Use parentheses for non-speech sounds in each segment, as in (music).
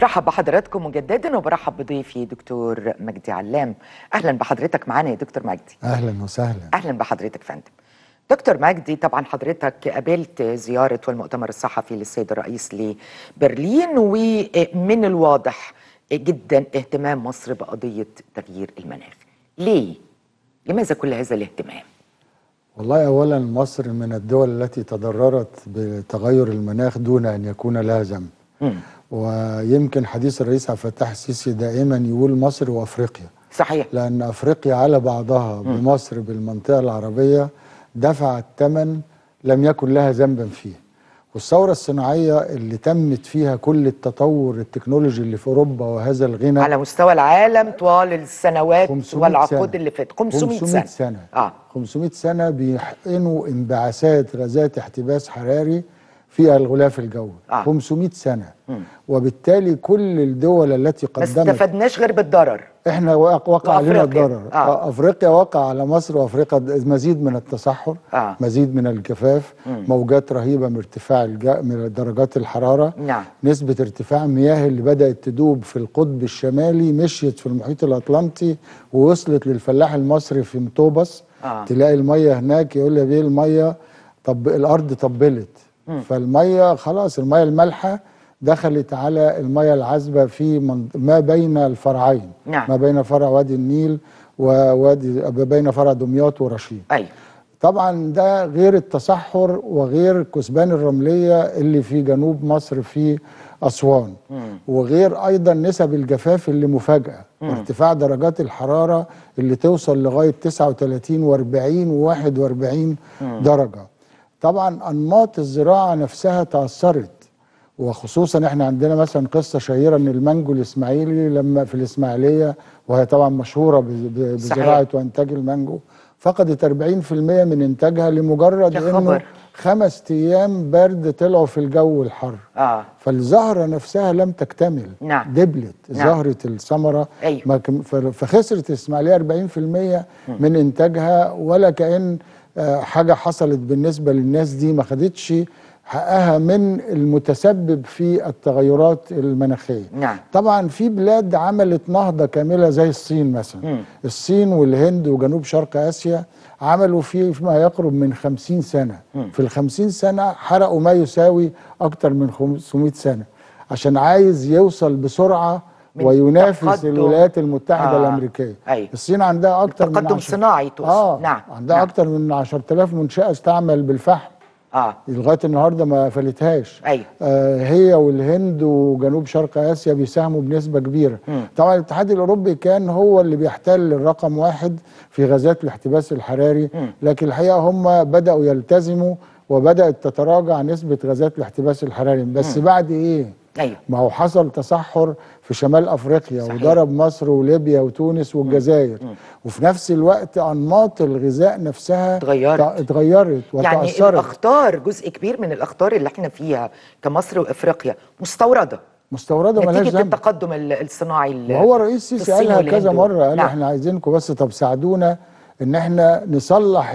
برحب بحضراتكم مجددا وبرحب بضيفي دكتور مجدي علام اهلا بحضرتك معانا يا دكتور مجدي اهلا وسهلا اهلا بحضرتك فندم دكتور مجدي طبعا حضرتك قابلت زياره والمؤتمر الصحفي للسيد الرئيس لبرلين ومن الواضح جدا اهتمام مصر بقضيه تغيير المناخ ليه لماذا كل هذا الاهتمام والله اولا مصر من الدول التي تضررت بتغير المناخ دون ان يكون لها ذنب ويمكن حديث الرئيس عبد الفتاح السيسي دائما يقول مصر وافريقيا صحيح لان افريقيا على بعضها بمصر بالمنطقه العربيه دفعت ثمن لم يكن لها ذنبا فيه والثوره الصناعيه اللي تمت فيها كل التطور التكنولوجي اللي في اوروبا وهذا الغنى على مستوى العالم طوال السنوات والعقود اللي فاتت 500, 500 سنه, سنة. آه. 500 سنه بيحقنوا انبعاثات غازات احتباس حراري فيها الغلاف الجوي آه. 500 سنه مم. وبالتالي كل الدول التي قدمت ما استفدناش غير بالضرر احنا وقع علينا الضرر آه. آه. افريقيا وقع على مصر وافريقيا مزيد من التصحر آه. مزيد من الجفاف مم. موجات رهيبه من ارتفاع الج... من درجات الحراره نعم. نسبه ارتفاع مياه اللي بدات تدوب في القطب الشمالي مشيت في المحيط الاطلنطي ووصلت للفلاح المصري في مطوبس آه. تلاقي الميه هناك يقول لك ايه الميه طب الارض طبلت فالميه خلاص الميه المالحه دخلت على الميه العذبه في من ما بين الفرعين نعم. ما بين فرع وادي النيل ووادي ما بين فرع دمياط ورشيد أيوة. طبعا ده غير التصحر وغير كثبان الرمليه اللي في جنوب مصر في اسوان مم. وغير ايضا نسب الجفاف اللي مفاجاه مم. ارتفاع درجات الحراره اللي توصل لغايه 39 و40 و41 درجه طبعا انماط الزراعه نفسها تاثرت وخصوصا احنا عندنا مثلا قصه شهيره ان المانجو الاسماعيلي لما في الاسماعيليه وهي طبعا مشهوره بزراعه وانتاج المانجو فقدت 40% من انتاجها لمجرد انه خمس ايام برد طلعوا في الجو الحر اه فالزهره نفسها لم تكتمل نعم دبلت نعم. زهره الثمره أيوه. فخسرت الاسماعيليه 40% من انتاجها ولا كان حاجه حصلت بالنسبه للناس دي ما خدتش حقها من المتسبب في التغيرات المناخيه نعم. طبعا في بلاد عملت نهضه كامله زي الصين مثلا م. الصين والهند وجنوب شرق اسيا عملوا فيه ما يقرب من 50 سنه م. في ال 50 سنه حرقوا ما يساوي اكتر من 500 سنه عشان عايز يوصل بسرعه وينافس الولايات المتحده آه الامريكيه أيوة. الصين عندها اكتر من تقدم صناعي تقصد آه نعم عندها نعم. اكتر من 10000 منشاه استعمل بالفحم اه لغايه النهارده ما فلتهاش ايوه آه هي والهند وجنوب شرق اسيا بيساهموا بنسبه كبيره م. طبعا الاتحاد الاوروبي كان هو اللي بيحتل الرقم واحد في غازات الاحتباس الحراري م. لكن الحقيقه هم بداوا يلتزموا وبدات تتراجع نسبه غازات الاحتباس الحراري بس م. بعد ايه ايوه ما هو حصل تصحر في شمال افريقيا صحيح. وضرب مصر وليبيا وتونس والجزائر مم. مم. وفي نفس الوقت انماط الغذاء نفسها اتغيرت اتغيرت يعني وتاثرت يعني الاخطار جزء كبير من الاخطار اللي احنا فيها كمصر وافريقيا مستورده مستورده مالهاش ذنب التقدم الصناعي وهو رئيس السيسي قالها كذا مره قال نعم. احنا عايزينكم بس طب ساعدونا ان احنا نصلح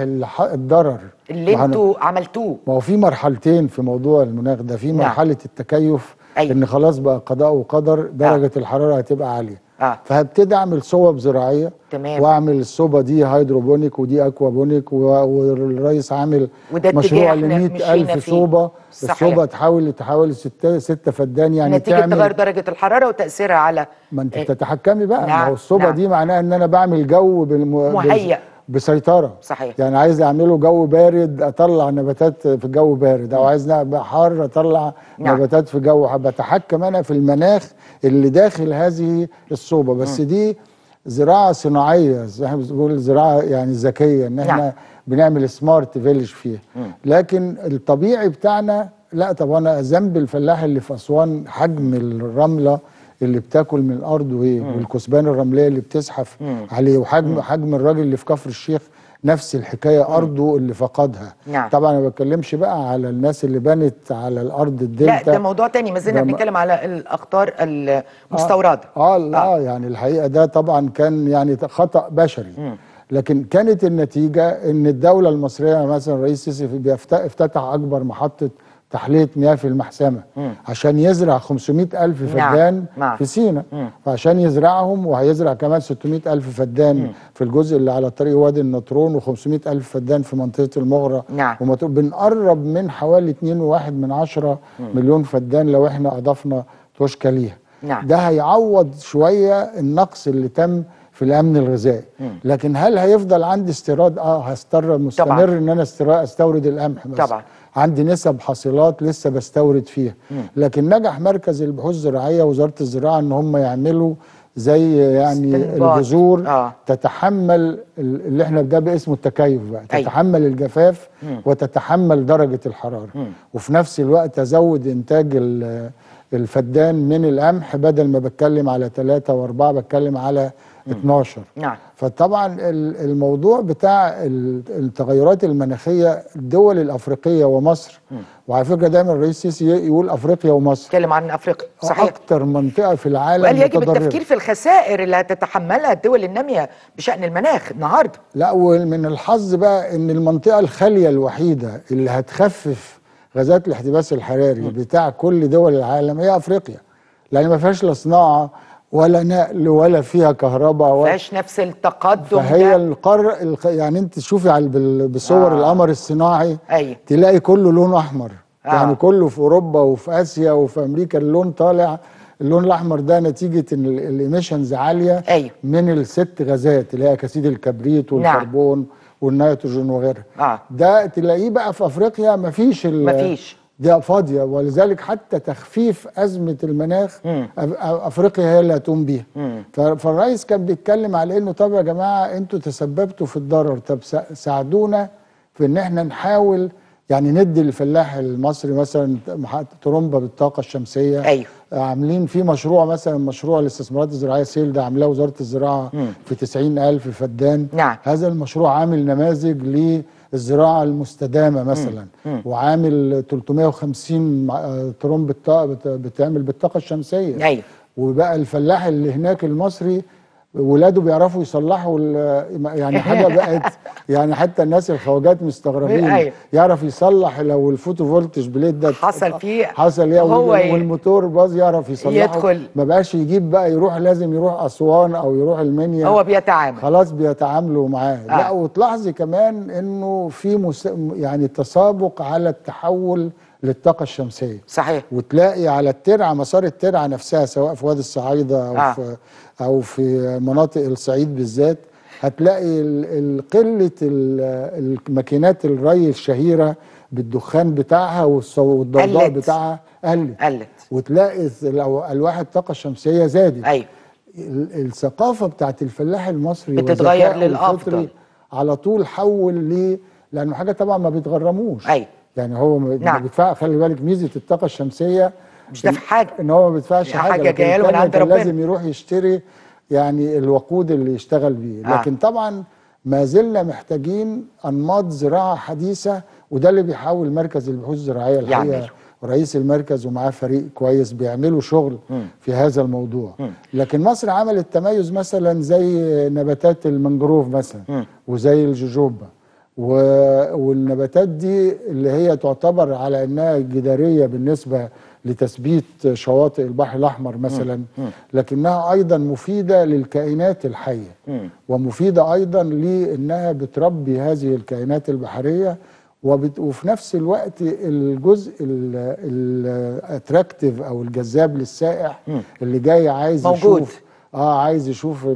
الضرر اللي انتوا عملتوه ما هو في مرحلتين في موضوع المناخ ده في نعم. مرحله نعم. التكيف أيوة. ان خلاص بقى قضاء وقدر آه. درجه آه. الحراره هتبقى عاليه آه. فهبتدي اعمل صوب زراعيه تمام واعمل الصوبه دي هيدروبونيك ودي اكوابونيك والرئيس عامل مشروع ل 100000 صوبه الصوبه تحاول تحاول ستة, ستة فدان يعني نتيجه تعمل نتيجه درجه الحراره وتاثيرها على ما انت آه. بتتحكمي بقى نعم. ما هو نعم، الصوبه نعم. دي معناها ان انا بعمل جو بالم... مهيئ بسيطره صحيح يعني عايز اعمله جو بارد اطلع نباتات في جو بارد او عايز حر اطلع نعم. نباتات في جو بتحكم انا في المناخ اللي داخل هذه الصوبه بس دي زراعه صناعيه زي احنا بنقول زراعه يعني ذكيه ان احنا نعم. بنعمل سمارت فيلج فيها لكن الطبيعي بتاعنا لا طب انا ذنب الفلاح اللي في اسوان حجم الرمله اللي بتاكل من الارض وايه والكثبان الرمليه اللي بتزحف عليه وحجم مم. حجم الراجل اللي في كفر الشيخ نفس الحكايه ارضه اللي فقدها نعم. طبعا ما بتكلمش بقى على الناس اللي بنت على الارض الدلتا لا ده موضوع تاني ما زلنا بنتكلم على الاخطار المستورده اه اه, آه. يعني الحقيقه ده طبعا كان يعني خطا بشري مم. لكن كانت النتيجه ان الدوله المصريه يعني مثلا الرئيس السيسي بيفتتح اكبر محطه تحليه مياه في المحسمه مم. عشان يزرع 500 الف نعم. فدان نعم. نعم. في سينا مم. فعشان يزرعهم وهيزرع كمان 600 الف فدان مم. في الجزء اللي على طريق وادي النطرون و500 الف فدان في منطقه المغره نعم. وما بنقرب من حوالي 2.1 من 10 مم. مليون فدان لو احنا اضفنا توشكا ليها نعم. ده هيعوض شويه النقص اللي تم في الامن الغذائي لكن هل هيفضل عندي استيراد اه هستر مستمر طبعًا. ان انا استيراد استورد القمح بس طبعا عندي نسب حاصلات لسه بستورد فيها لكن نجح مركز البحوث الزراعيه وزاره الزراعه ان هم يعملوا زي يعني البذور آه. تتحمل اللي احنا ده باسمه التكيف بقى أيوة. تتحمل أي. الجفاف مم. وتتحمل درجه الحراره مم. وفي نفس الوقت ازود انتاج الفدان من القمح بدل ما بتكلم على ثلاثة واربعة بتكلم على 12 نعم فطبعا الموضوع بتاع التغيرات المناخيه الدول الافريقيه ومصر وعلى فكره دايما الرئيس السيسي يقول افريقيا ومصر اتكلم عن افريقيا آه، صحيح اكثر منطقه في العالم وقال يجب متضرر. التفكير في الخسائر اللي هتتحملها الدول الناميه بشان المناخ النهارده لا ومن الحظ بقى ان المنطقه الخاليه الوحيده اللي هتخفف غازات الاحتباس الحراري م. بتاع كل دول العالم هي افريقيا لان ما فيهاش لا صناعه ولا نقل ولا فيها كهرباء ولا فيهاش نفس التقدم فهي ده. القر يعني انت تشوفي على بصور آه. القمر الصناعي أي. أيوة. تلاقي كله لون احمر يعني آه. يعني كله في اوروبا وفي اسيا وفي امريكا اللون طالع اللون الاحمر ده نتيجه ان الايميشنز عاليه أيوه. من الست غازات اللي هي اكسيد الكبريت نعم. والكربون نعم. والنيتروجين وغيرها آه. ده تلاقيه بقى في افريقيا مفيش مفيش دي فاضيه ولذلك حتى تخفيف ازمه المناخ مم. افريقيا هي اللي هتقوم بيها فالرئيس كان بيتكلم على انه طب يا جماعه انتوا تسببتوا في الضرر طب ساعدونا في ان احنا نحاول يعني ندي الفلاح المصري مثلا ترمبه بالطاقه الشمسيه أيوه. عاملين في مشروع مثلا مشروع الاستثمارات الزراعيه سيل ده عاملاه وزاره الزراعه مم. في 90000 فدان نعم. هذا المشروع عامل نماذج ل الزراعه المستدامه مثلا وعامل 350 ترمب بتعمل بالطاقه الشمسيه ايوه وبقى الفلاح اللي هناك المصري ولاده بيعرفوا يصلحوا يعني حاجه (laughs) بقت يعني حتى الناس الخواجات مستغربين أيوة. يعرف يصلح لو الفوتو فولتج بليد ده حصل فيه حصل ايه والموتور باظ يعرف يصلحه يدخل ما بقاش يجيب بقى يروح لازم يروح اسوان او يروح المنيا هو بيتعامل خلاص بيتعاملوا معاه آه. لا وتلاحظي كمان انه في مس... يعني تسابق على التحول للطاقة الشمسية صحيح وتلاقي على الترعة مسار الترعة نفسها سواء في وادي الصعيدة أو آه. في او في مناطق الصعيد بالذات هتلاقي قله الماكينات الري الشهيره بالدخان بتاعها والضوضاء بتاعها قلت قلت وتلاقي الواح الطاقه الشمسيه زادت ايوه الثقافه بتاعت الفلاح المصري بتتغير للافضل على طول حول ليه لانه حاجه طبعا ما بيتغرموش ايوه يعني هو نعم. خلي بالك ميزه الطاقه الشمسيه مش دافع حاجه ان هو ما بيدفعش يعني حاجه حاجه جايه له من عند ربنا لازم يروح يشتري يعني الوقود اللي يشتغل بيه آه. لكن طبعا ما زلنا محتاجين انماط زراعه حديثه وده اللي بيحاول مركز البحوث الزراعيه الحقيقه يعني. رئيس المركز ومعاه فريق كويس بيعملوا شغل م. في هذا الموضوع م. لكن مصر عملت تميز مثلا زي نباتات المنجروف مثلا م. وزي الجوجوبا والنباتات دي اللي هي تعتبر على انها جداريه بالنسبه لتثبيت شواطئ البحر الاحمر مثلا لكنها ايضا مفيده للكائنات الحيه ومفيده ايضا لانها بتربي هذه الكائنات البحريه وفي نفس الوقت الجزء الاتراكتيف او الجذاب للسائح اللي جاي عايز يشوف موجود. اه عايز يشوف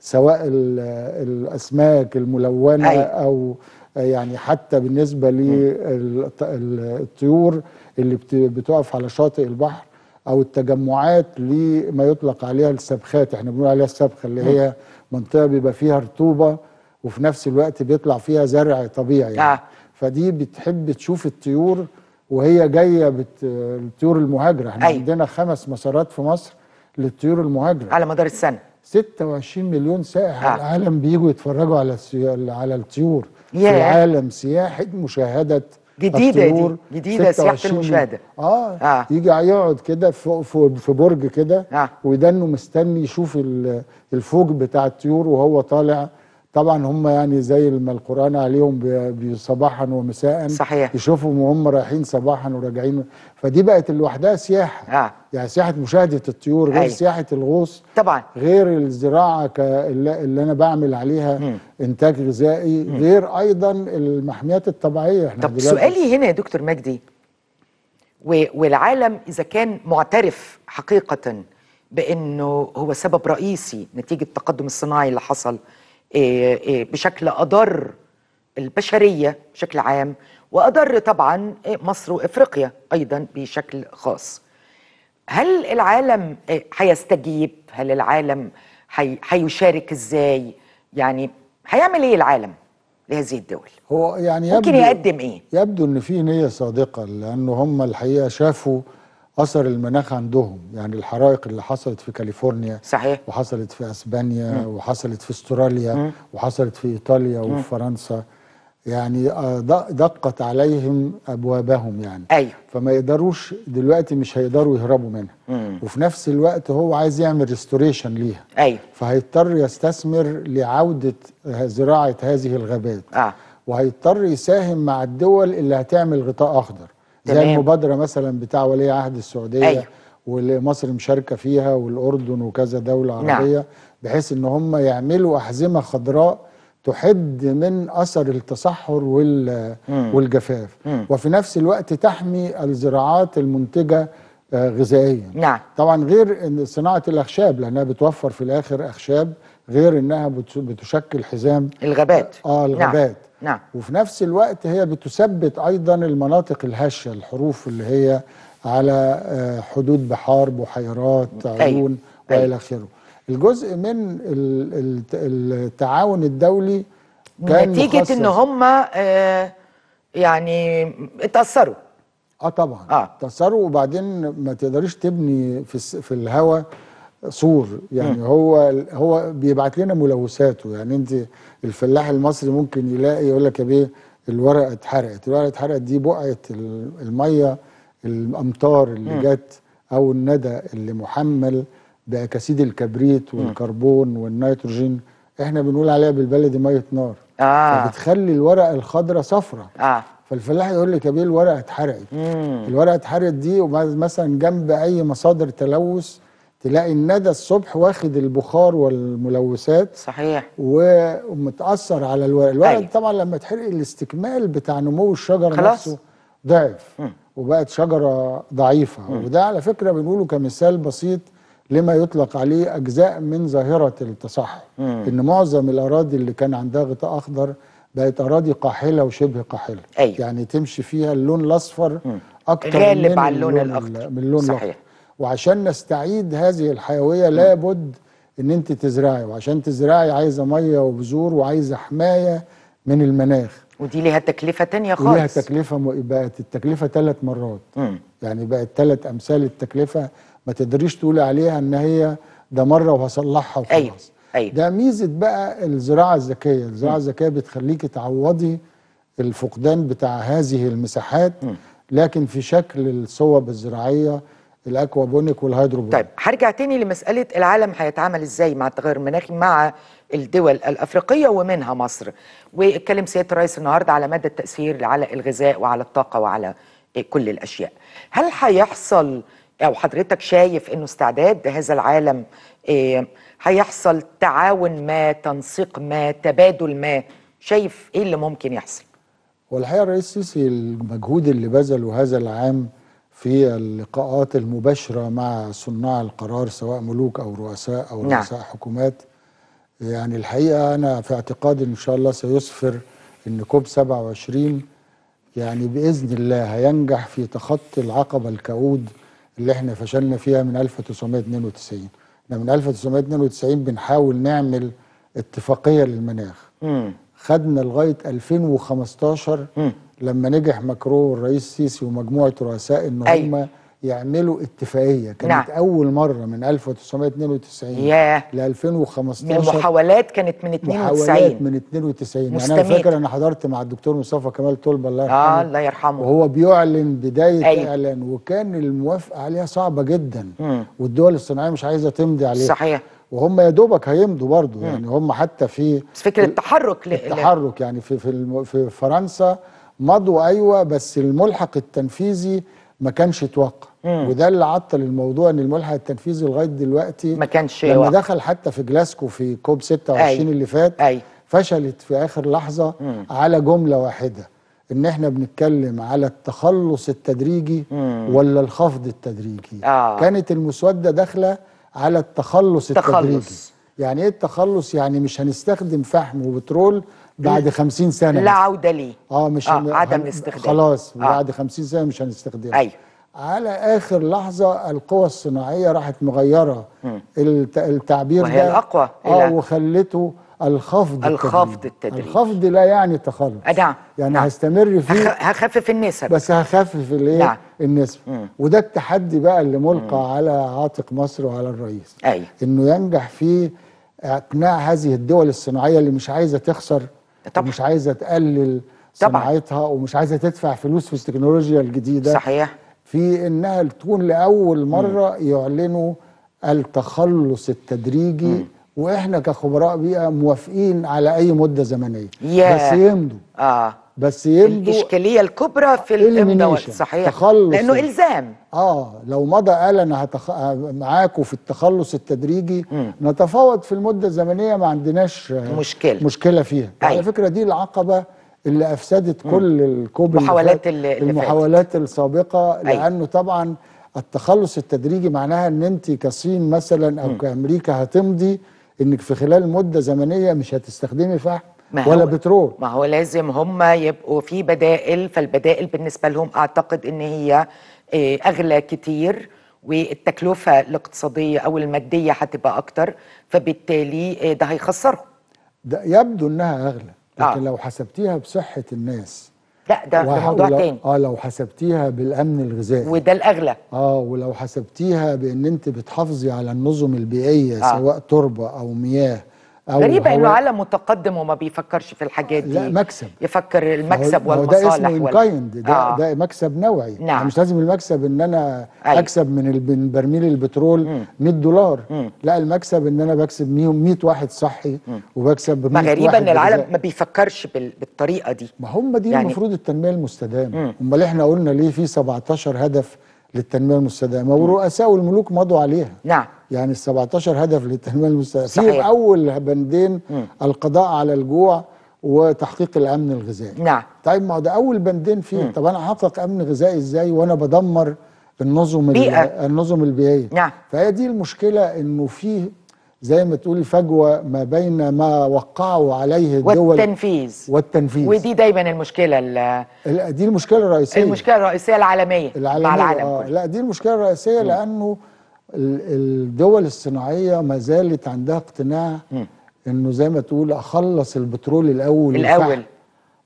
سواء الاسماك الملونه أي. أيوة. او آه، يعني حتى بالنسبه للطيور اللي بتقف على شاطئ البحر او التجمعات لما يطلق عليها السبخات احنا بنقول عليها السبخه اللي هي منطقه بيبقى فيها رطوبه وفي نفس الوقت بيطلع فيها زرع طبيعي يعني. آه. فدي بتحب تشوف الطيور وهي جايه بت... الطيور المهاجره احنا أي. أيوة. عندنا خمس مسارات في مصر للطيور المهاجره على مدار السنه 26 مليون سائح على آه. العالم بيجوا يتفرجوا على السي... على الطيور في العالم سياحه مشاهده جديده دي جديده سياحه المشاهده آه. اه يجي يقعد كده في في برج كده آه. ويدنه مستني يشوف الفوج بتاع الطيور وهو طالع طبعا هم يعني زي ما القران عليهم صباحا ومساء صحيح يشوفهم وهم رايحين صباحا وراجعين فدي بقت لوحدها سياحه آه. يعني سياحه مشاهده الطيور غير أي. سياحه الغوص طبعا غير الزراعه اللي انا بعمل عليها م. انتاج غذائي م. غير ايضا المحميات الطبيعيه احنا طب سؤالي هنا يا دكتور مجدي والعالم اذا كان معترف حقيقه بانه هو سبب رئيسي نتيجه التقدم الصناعي اللي حصل إيه، إيه، بشكل أضر البشرية بشكل عام وأضر طبعا إيه، مصر وإفريقيا أيضا بشكل خاص هل العالم هيستجيب هل العالم هيشارك إزاي يعني هيعمل إيه العالم لهذه الدول هو يعني ممكن يبدو يقدم إيه يبدو أن في نية صادقة لأنه هم الحقيقة شافوا اثر المناخ عندهم يعني الحرائق اللي حصلت في كاليفورنيا صحيح وحصلت في اسبانيا مم. وحصلت في استراليا مم. وحصلت في ايطاليا مم. وفي فرنسا يعني آه، دقت عليهم ابوابهم يعني أيوة. فما يقدروش دلوقتي مش هيقدروا يهربوا منها مم. وفي نفس الوقت هو عايز يعمل ريستوريشن ليها أيوة. فهيضطر يستثمر لعوده زراعه هذه الغابات آه. وهيضطر يساهم مع الدول اللي هتعمل غطاء اخضر تمام. زي المبادره مثلا بتاع ولي عهد السعوديه أيوه. ومصر مشاركه فيها والاردن وكذا دوله نعم. عربيه نعم. بحيث ان هم يعملوا احزمه خضراء تحد من اثر التصحر وال والجفاف مم. وفي نفس الوقت تحمي الزراعات المنتجه آه، غذائيا نعم. طبعا غير صناعه الاخشاب لانها بتوفر في الاخر اخشاب غير انها بتشكل حزام الغابات اه نعم. الغابات نعم. نعم وفي نفس الوقت هي بتثبت ايضا المناطق الهشه الحروف اللي هي على آه، حدود بحار بحيرات طيب، عيون طيب. والى اخره الجزء من التعاون الدولي كان نتيجه مخصص. ان هم آه، يعني اتاثروا اه طبعا اه اتاثروا وبعدين ما تقدريش تبني في في الهواء صور يعني م. هو هو بيبعت لنا ملوثاته يعني انت الفلاح المصري ممكن يلاقي يقول لك يا بيه الورقه اتحرقت الورقه اتحرقت دي بقعه الميه الامطار اللي م. جت او الندى اللي محمل باكاسيد الكبريت والكربون والنيتروجين احنا بنقول عليها بالبلدي ميه نار آه. فبتخلي الورقه الخضراء صفراء آه. فالفلاح يقول لك يا بيه الورقه اتحرقت الورقه اتحرقت دي مثلا جنب اي مصادر تلوث تلاقي الندى الصبح واخد البخار والملوثات صحيح ومتاثر على الورق الورق أيه. طبعا لما تحرق الاستكمال بتاع نمو الشجر خلاص. نفسه ضعف وبقت شجره ضعيفه م. وده على فكره بنقوله كمثال بسيط لما يطلق عليه اجزاء من ظاهره التصحر ان معظم الاراضي اللي كان عندها غطاء اخضر بقت اراضي قاحله وشبه قاحله أيوة. يعني تمشي فيها اللون الاصفر اكتر غالب من على اللون الاخضر من اللون صحيح الأخضر. وعشان نستعيد هذه الحيويه لابد ان انت تزرعي وعشان تزرعي عايزه ميه وبذور وعايزه حمايه من المناخ ودي ليها تكلفه تانية خالص ليها تكلفه م... بقت التكلفه ثلاث مرات م. يعني بقت ثلاث امثال التكلفه ما تقدريش تقولي عليها ان هي ده مره وهصلحها وخلاص أيوة. أيوة. ده ميزه بقى الزراعه الذكيه الزراعه الذكيه بتخليكي تعوضي الفقدان بتاع هذه المساحات م. لكن في شكل الصوب الزراعيه الاكوابونيك والهيدروبونيك طيب هرجع تاني لمساله العالم هيتعامل ازاي مع التغير المناخي مع الدول الافريقيه ومنها مصر واتكلم سياده الرئيس النهارده على مدى التاثير على الغذاء وعلى الطاقه وعلى كل الاشياء هل هيحصل او حضرتك شايف انه استعداد هذا العالم آه، هيحصل تعاون ما تنسيق ما تبادل ما شايف ايه اللي ممكن يحصل والحقيقه الرئيس السيسي المجهود اللي بذله هذا العام في اللقاءات المباشره مع صناع القرار سواء ملوك او رؤساء او نعم. رؤساء حكومات يعني الحقيقه انا في اعتقادي ان شاء الله سيسفر ان كوب 27 يعني باذن الله هينجح في تخطي العقبه الكؤود اللي احنا فشلنا فيها من 1992 احنا من 1992 بنحاول نعمل اتفاقيه للمناخ خدنا لغايه 2015 مم. لما نجح ماكرون والرئيس السيسي ومجموعه رؤساء ان أيوة. هم يعملوا اتفاقيه كانت نعم. اول مره من 1992 ياه. ل 2015 من كانت من 92 محاولات من 92 مستميت. يعني انا فاكر انا حضرت مع الدكتور مصطفى كمال طلبه الله آه، يرحمه آه الله يرحمه وهو بيعلن بدايه أيوه. اعلان وكان الموافقه عليها صعبه جدا م. والدول الصناعيه مش عايزه تمضي عليها صحيح وهم يا دوبك هيمضوا برضه يعني هم حتى في بس فكره التحرك التحرك يعني في في, في فرنسا مضوا ايوه بس الملحق التنفيذي ما كانش اتوقع وده اللي عطل الموضوع ان الملحق التنفيذي لغايه دلوقتي ما كانش لما وقع. دخل حتى في جلاسكو في كوب 26 أي. اللي فات أي. فشلت في اخر لحظه مم. على جمله واحده ان احنا بنتكلم على التخلص التدريجي مم. ولا الخفض التدريجي آه. كانت المسوده داخله على التخلص التخلص. التدريجي يعني ايه التخلص يعني مش هنستخدم فحم وبترول بعد 50 سنه لا عوده ليه اه مش آه هن... عدم استخدام خلاص آه. بعد 50 سنه مش هنستخدمه ايوه على اخر لحظه القوى الصناعيه راحت مغيره الت... التعبير وهي ده الاقوى اه وخلته الخفض الخفض التدريجي الخفض لا يعني تخلص آه، نعم يعني نعم. هستمر فيه هخفف النسب بس هخفف الايه نعم. النسب مم. وده التحدي بقى اللي ملقى مم. على عاتق مصر وعلى الرئيس ايوه انه ينجح فيه اقناع هذه الدول الصناعيه اللي مش عايزه تخسر طبعا. ومش عايزه تقلل طبعا. صناعتها ومش عايزه تدفع فلوس في التكنولوجيا الجديده صحيح في انها تكون لاول مره م. يعلنوا التخلص التدريجي م. واحنا كخبراء بيئه موافقين على اي مده زمنيه yeah. بس يمضوا اه بس يبدو الاشكاليه الكبرى في الامضاء صحيح تخلص لانه الزام اه لو مضى قال انا هتخ... معاكم في التخلص التدريجي مم. نتفاوض في المده الزمنيه ما عندناش مشكله مشكله فيها أيوة. على فكره دي العقبه اللي افسدت مم. كل الكوب المحاولات اللي المحاولات اللي السابقه أيوة. لانه طبعا التخلص التدريجي معناها ان انت كصين مثلا او مم. كامريكا هتمضي انك في خلال مده زمنيه مش هتستخدمي فحم ما ولا هو بترول ما هو لازم هم يبقوا في بدائل فالبدائل بالنسبة لهم أعتقد أن هي آه، أغلى كتير والتكلفة الاقتصادية أو المادية هتبقى أكتر فبالتالي آه، ده هيخسرهم ده يبدو أنها أغلى لكن آه. لو حسبتيها بصحة الناس لا ده, ده موضوع لو تاني اه لو حسبتيها بالامن الغذائي وده الاغلى اه ولو حسبتيها بان انت بتحافظي على النظم البيئيه آه. سواء تربه او مياه غريبة انه عالم متقدم وما بيفكرش في الحاجات دي لا مكسب يفكر المكسب والمصالح ده اسمه كايند ده, آه. ده مكسب نوعي نعم. مش لازم المكسب ان انا أي. أيوة. اكسب من برميل البترول 100 دولار مم. لا المكسب ان انا بكسب 100 واحد صحي مم. وبكسب ما غريبة ان العالم ما بيفكرش بالطريقة دي ما هم دي يعني المفروض التنمية المستدامة امال احنا قلنا ليه في 17 هدف للتنميه المستدامه ورؤساء الملوك مضوا عليها نعم يعني ال 17 هدف للتنميه المستدامه صحيح. في اول بندين مم. القضاء على الجوع وتحقيق الامن الغذائي نعم طيب ما ده اول بندين فيه مم. طب انا احقق امن غذائي ازاي وانا بدمر النظم النظم البيئيه نعم فهي دي المشكله انه فيه زي ما تقولي فجوه ما بين ما وقعوا عليه الدول والتنفيذ والتنفيذ ودي دايما المشكله دي المشكله الرئيسيه المشكله الرئيسيه العالميه, العالمية مع العالم آه كله. لا دي المشكله الرئيسيه م. لانه الدول الصناعيه ما زالت عندها اقتناع م. انه زي ما تقول اخلص البترول الاول الاول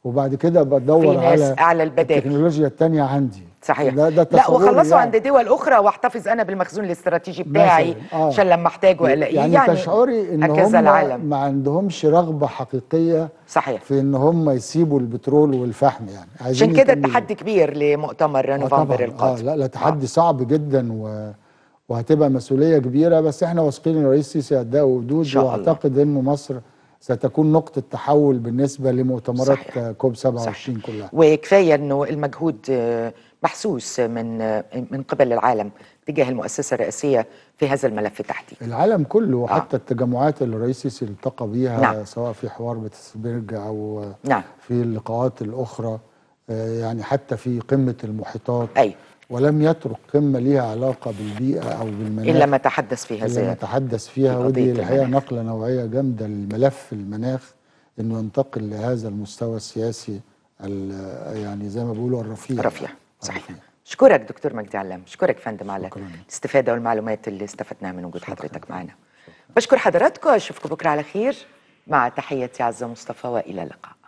وبعد كده بدور على اعلى البدائل التكنولوجيا الثانيه عندي صحيح ده ده لا وخلصوا يعني. عند دول اخرى واحتفظ انا بالمخزون الاستراتيجي بتاعي آه. عشان آه. لما احتاجه الاقيه يعني, يعني تشعري ان هم العالم. ما عندهمش رغبه حقيقيه صحيح في ان هم يسيبوا البترول والفحم يعني عشان كده التحدي كبير لمؤتمر نوفمبر آه القادم اه لا لا تحدي آه. صعب جدا و... وهتبقى مسؤوليه كبيره بس احنا واثقين ان الرئيس السيسي هيديها وجود واعتقد ان مصر ستكون نقطة تحول بالنسبة لمؤتمرات كوب 27 صحيح. كلها وكفاية أنه المجهود آه، محسوس من من قبل العالم تجاه المؤسسه الرئاسيه في هذا الملف تحديدا العالم كله آه. حتى آه. التجمعات اللي الرئيس التقى بيها نعم. سواء في حوار بيتسبرج او نعم. في اللقاءات الاخرى آه، يعني حتى في قمه المحيطات أي. ولم يترك قمه ليها علاقه بالبيئه او بالمناخ الا ما تحدث فيها الا ما تحدث فيها ودي الحقيقه نقله نوعيه جامده للملف المناخ انه ينتقل لهذا المستوى السياسي يعني زي ما بيقولوا الرفيع رفيع صحيح شكرك دكتور مجدي علام شكرك فندم على الاستفادة والمعلومات اللي استفدناها من وجود حضرتك معنا بشكر حضراتكم أشوفكم بكرة على خير مع تحياتي عزة مصطفى وإلى اللقاء